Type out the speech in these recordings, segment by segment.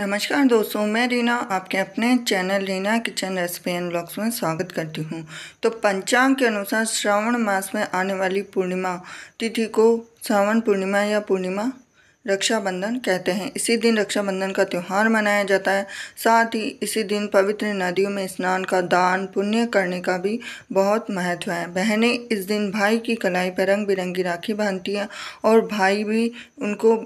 नमस्कार दोस्तों मैं रीना आपके अपने channel Reena kitchen recipe and blogs में स्वागत करती हूं तो पंचांग के अनुसार श्रावण मास में आने वाली पूर्णिमा तिथि को श्रावण पूर्णिमा या पूर्णिमा रक्षाबंधन कहते हैं इसी दिन रक्षाबंधन का त्यौहार मनाया जाता है साथ ही इसी दिन पवित्र नदियों में स्नान का दान पुण्य करने का भी बहुत महत्व है बहनें इस दिन भाई की कलाई पर रंग बिरंगी राखी बांधती हैं और भाई भी उनको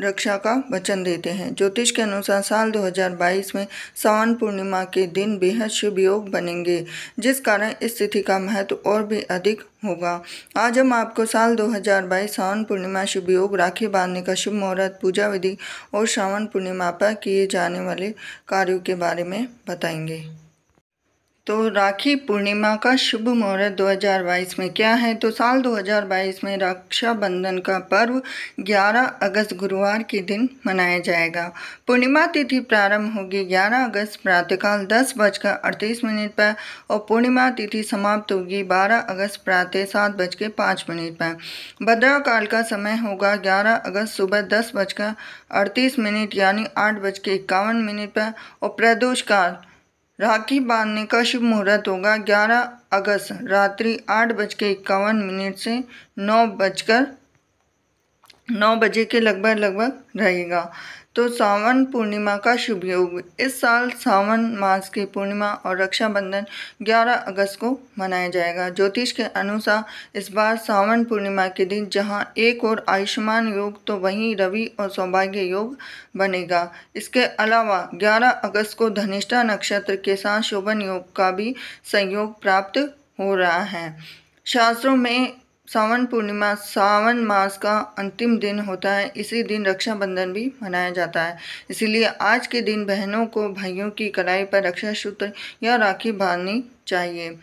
रक्षा का वचन देते हैं ज्योतिष के अनुसार साल 2022 में सावन पूर्णिमा के दिन बेहद शुभ योग बनेंगे जिस कारण इस स्थिति का महत्व और भी अधिक होगा आज हम आपको साल 2022 सावन पूर्णिमा शुभ योग राखी बांधने का शुभ मुहूर्त पूजा विधि और सावन पूर्णिमा पर किए जाने वाले कार्यों के बारे में बताएंगे तो राखी पूर्णिमा का शुभ मुहूर्त 2022 में क्या है तो साल 2022 में रक्षाबंधन का पर्व 11 अगस्त गुरुवार के दिन मनाया जाएगा पूर्णिमा तिथि प्रारंभ होगी 11 अगस्त प्रातःकाल दस बजकर अड़तीस मिनट पर और पूर्णिमा तिथि समाप्त होगी 12 अगस्त प्रातः सात बज के पाँच मिनट पर भद्रा काल का समय होगा 11 अगस्त सुबह दस बजकर अड़तीस मिनट यानी आठ बज के इक्यावन मिनट पर और प्रदोष काल राखी बांधने का शुभ मुहूर्त होगा 11 अगस्त रात्रि आठ बज के इक्यावन मिनट से नौ बजकर नौ बजे के लगभग लगभग रहेगा तो सावन पूर्णिमा का शुभ योग इस साल सावन मास की पूर्णिमा और रक्षाबंधन 11 अगस्त को मनाया जाएगा ज्योतिष के अनुसार इस बार सावन पूर्णिमा के दिन जहां एक और आयुष्मान योग तो वहीं रवि और सौभाग्य योग बनेगा इसके अलावा 11 अगस्त को धनिष्ठा नक्षत्र के साथ शोभन योग का भी संयोग प्राप्त हो रहा है शास्त्रों में सावन पूर्णिमा सावन मास का अंतिम दिन होता है इसी दिन रक्षाबंधन भी मनाया जाता है इसीलिए आज के दिन बहनों को भाइयों की कलाई पर रक्षा सूत्र या राखी बांधनी चाहिए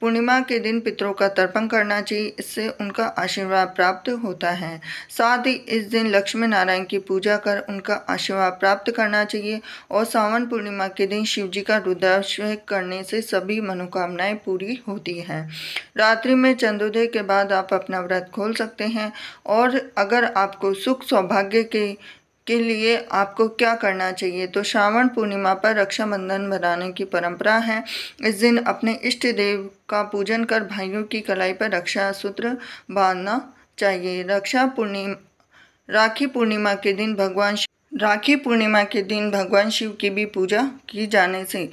पूर्णिमा के दिन पितरों का तर्पण करना चाहिए इससे उनका आशीर्वाद प्राप्त होता है साथ ही इस दिन लक्ष्मी नारायण की पूजा कर उनका आशीर्वाद प्राप्त करना चाहिए और सावन पूर्णिमा के दिन शिव जी का रुद्राभिषेक करने से सभी मनोकामनाएं पूरी होती हैं रात्रि में चंद्रोदय के बाद आप अपना व्रत खोल सकते हैं और अगर आपको सुख सौभाग्य के के लिए आपको क्या करना चाहिए तो श्रावण पूर्णिमा पर रक्षाबंधन बनाने की परंपरा है इस दिन अपने इष्ट देव का पूजन कर भाइयों की कलाई पर रक्षा सूत्र बांधना चाहिए रक्षा पूर्णिमा राखी पूर्णिमा के दिन भगवान राखी पूर्णिमा के दिन भगवान शिव की भी पूजा की जाने से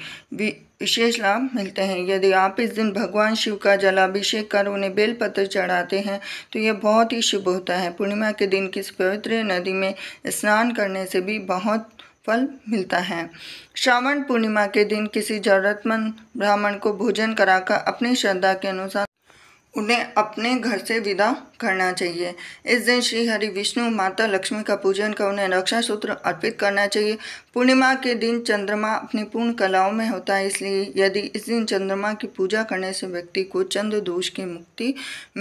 विशेष लाभ मिलते हैं यदि आप इस दिन भगवान शिव का जलाभिषेक कर उन्हें बेलपत्र चढ़ाते हैं तो यह बहुत ही शुभ होता है पूर्णिमा के दिन किसी पवित्र नदी में स्नान करने से भी बहुत फल मिलता है श्रावण पूर्णिमा के दिन किसी जरूरतमंद ब्राह्मण को भोजन कराकर अपनी श्रद्धा के अनुसार उन्हें अपने घर से विदा करना चाहिए इस दिन श्री हरि विष्णु माता लक्ष्मी का पूजन कर उन्हें रक्षा सूत्र अर्पित करना चाहिए पूर्णिमा के दिन चंद्रमा अपनी पूर्ण कलाओं में होता है इसलिए यदि इस दिन चंद्रमा की पूजा करने से व्यक्ति को चंद्र दोष की मुक्ति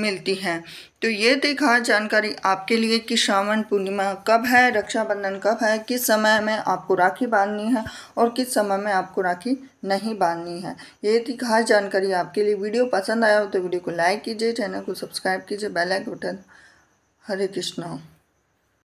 मिलती है तो ये थी खास जानकारी आपके लिए कि श्रावण पूर्णिमा कब है रक्षाबंधन कब है किस समय में आपको राखी बांधनी है और किस समय में आपको राखी नहीं बांधनी है ये थी खास जानकारी आपके लिए वीडियो पसंद आया हो तो वीडियो को लाइक कीजिए चैनल को सब्सक्राइब कीजिए bell icon total Hare Krishna